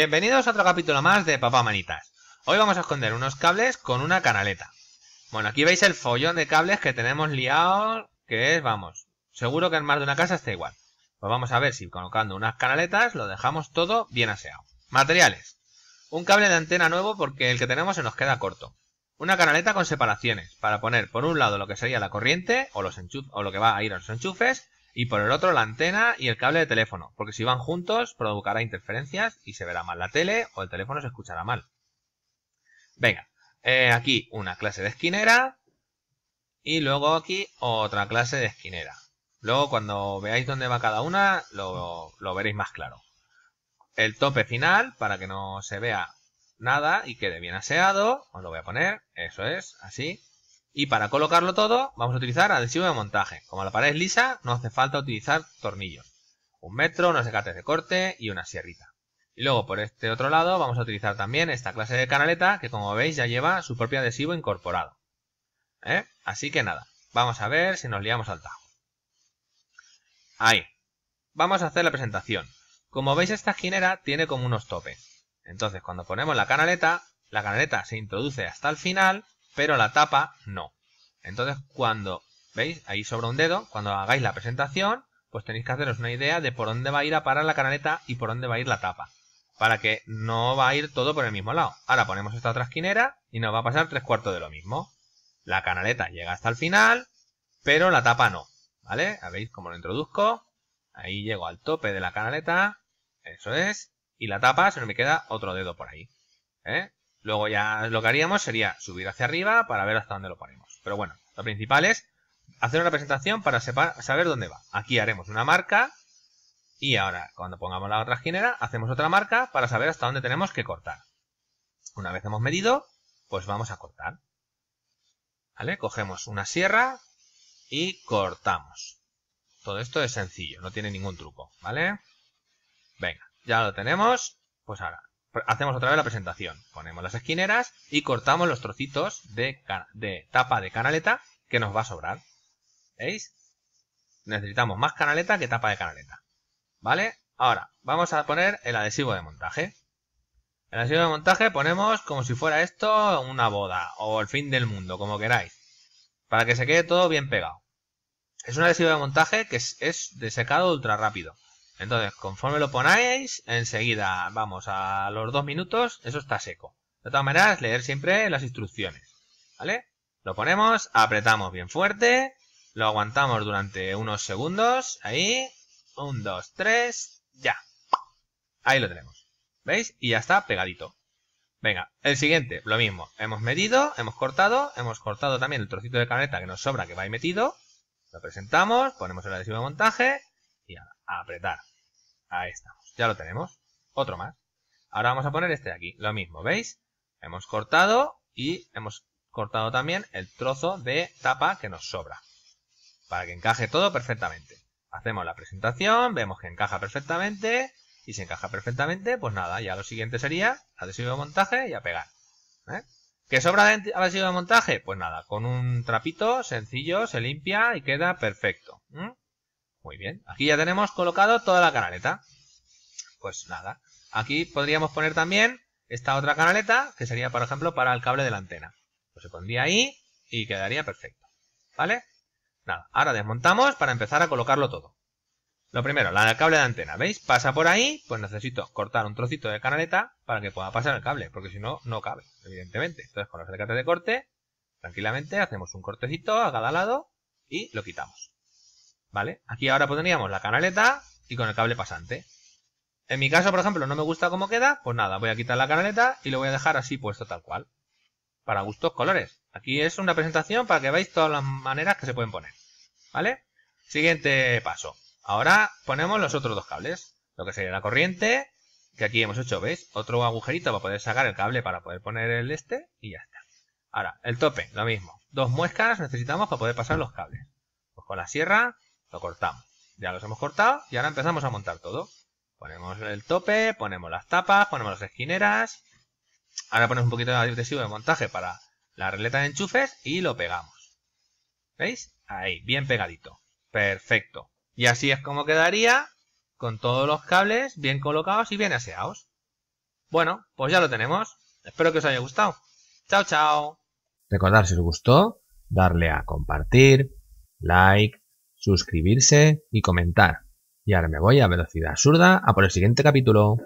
Bienvenidos a otro capítulo más de Papá Manitas. Hoy vamos a esconder unos cables con una canaleta. Bueno, aquí veis el follón de cables que tenemos liado, que es, vamos, seguro que en más de una casa está igual. Pues vamos a ver si colocando unas canaletas lo dejamos todo bien aseado. Materiales. Un cable de antena nuevo porque el que tenemos se nos queda corto. Una canaleta con separaciones para poner por un lado lo que sería la corriente o, los enchufes, o lo que va a ir a los enchufes y por el otro la antena y el cable de teléfono, porque si van juntos provocará interferencias y se verá mal la tele o el teléfono se escuchará mal. Venga, eh, aquí una clase de esquinera y luego aquí otra clase de esquinera. Luego cuando veáis dónde va cada una lo, lo veréis más claro. El tope final para que no se vea nada y quede bien aseado, os lo voy a poner, eso es, así. Y para colocarlo todo vamos a utilizar adhesivo de montaje. Como la pared es lisa, no hace falta utilizar tornillos. Un metro, unos decates de corte y una sierrita. Y luego por este otro lado vamos a utilizar también esta clase de canaleta que como veis ya lleva su propio adhesivo incorporado. ¿Eh? Así que nada, vamos a ver si nos liamos al tajo. Ahí. Vamos a hacer la presentación. Como veis esta esquinera tiene como unos topes. Entonces cuando ponemos la canaleta, la canaleta se introduce hasta el final pero la tapa no. Entonces, cuando, ¿veis? Ahí sobra un dedo, cuando hagáis la presentación, pues tenéis que haceros una idea de por dónde va a ir a parar la canaleta y por dónde va a ir la tapa. Para que no va a ir todo por el mismo lado. Ahora ponemos esta otra esquinera y nos va a pasar tres cuartos de lo mismo. La canaleta llega hasta el final, pero la tapa no. ¿Vale? ¿Veis cómo lo introduzco? Ahí llego al tope de la canaleta. Eso es. Y la tapa se me queda otro dedo por ahí. ¿Eh? Luego ya lo que haríamos sería subir hacia arriba para ver hasta dónde lo ponemos. Pero bueno, lo principal es hacer una presentación para saber dónde va. Aquí haremos una marca y ahora cuando pongamos la otra esquinera hacemos otra marca para saber hasta dónde tenemos que cortar. Una vez hemos medido, pues vamos a cortar. ¿Vale? Cogemos una sierra y cortamos. Todo esto es sencillo, no tiene ningún truco, ¿vale? Venga, ya lo tenemos. Pues ahora hacemos otra vez la presentación. Ponemos las esquineras y cortamos los trocitos de, de tapa de canaleta que nos va a sobrar. ¿Veis? Necesitamos más canaleta que tapa de canaleta. ¿Vale? Ahora, vamos a poner el adhesivo de montaje. El adhesivo de montaje ponemos como si fuera esto una boda o el fin del mundo, como queráis. Para que se quede todo bien pegado. Es un adhesivo de montaje que es de secado ultra rápido. Entonces, conforme lo ponáis, enseguida, vamos, a los dos minutos, eso está seco. De todas maneras, leer siempre las instrucciones, ¿vale? Lo ponemos, apretamos bien fuerte, lo aguantamos durante unos segundos, ahí, un, dos, tres, ya. Ahí lo tenemos, ¿veis? Y ya está pegadito. Venga, el siguiente, lo mismo. Hemos medido, hemos cortado, hemos cortado también el trocito de caneta que nos sobra que va ahí metido. Lo presentamos, ponemos el adhesivo de montaje y ahora apretar. Ahí estamos. Ya lo tenemos. Otro más. Ahora vamos a poner este de aquí. Lo mismo, ¿veis? Hemos cortado y hemos cortado también el trozo de tapa que nos sobra. Para que encaje todo perfectamente. Hacemos la presentación, vemos que encaja perfectamente. Y si encaja perfectamente, pues nada, ya lo siguiente sería adhesivo de montaje y a pegar. ¿eh? ¿Que sobra de adhesivo de montaje? Pues nada, con un trapito sencillo se limpia y queda perfecto. ¿Mm? Muy bien. Aquí ya tenemos colocado toda la canaleta. Pues nada. Aquí podríamos poner también esta otra canaleta, que sería, por ejemplo, para el cable de la antena. Pues se pondría ahí y quedaría perfecto. ¿Vale? Nada. Ahora desmontamos para empezar a colocarlo todo. Lo primero, la cable de antena, ¿veis? Pasa por ahí, pues necesito cortar un trocito de canaleta para que pueda pasar el cable, porque si no, no cabe, evidentemente. Entonces, con los alicates de corte, tranquilamente hacemos un cortecito a cada lado y lo quitamos. ¿Vale? Aquí ahora pondríamos la canaleta y con el cable pasante. En mi caso, por ejemplo, no me gusta cómo queda, pues nada, voy a quitar la canaleta y lo voy a dejar así puesto tal cual. Para gustos colores. Aquí es una presentación para que veáis todas las maneras que se pueden poner. ¿Vale? Siguiente paso. Ahora ponemos los otros dos cables. Lo que sería la corriente, que aquí hemos hecho, ¿veis? Otro agujerito para poder sacar el cable para poder poner el este y ya está. Ahora, el tope, lo mismo. Dos muescas necesitamos para poder pasar los cables. Pues con la sierra lo cortamos. Ya los hemos cortado y ahora empezamos a montar todo. Ponemos el tope, ponemos las tapas, ponemos las esquineras. Ahora ponemos un poquito de adhesivo de montaje para la releta de enchufes y lo pegamos. ¿Veis? Ahí, bien pegadito. Perfecto. Y así es como quedaría con todos los cables bien colocados y bien aseados. Bueno, pues ya lo tenemos. Espero que os haya gustado. Chao, chao. recordar si os gustó, darle a compartir, like, suscribirse y comentar. Y ahora me voy a velocidad absurda a por el siguiente capítulo.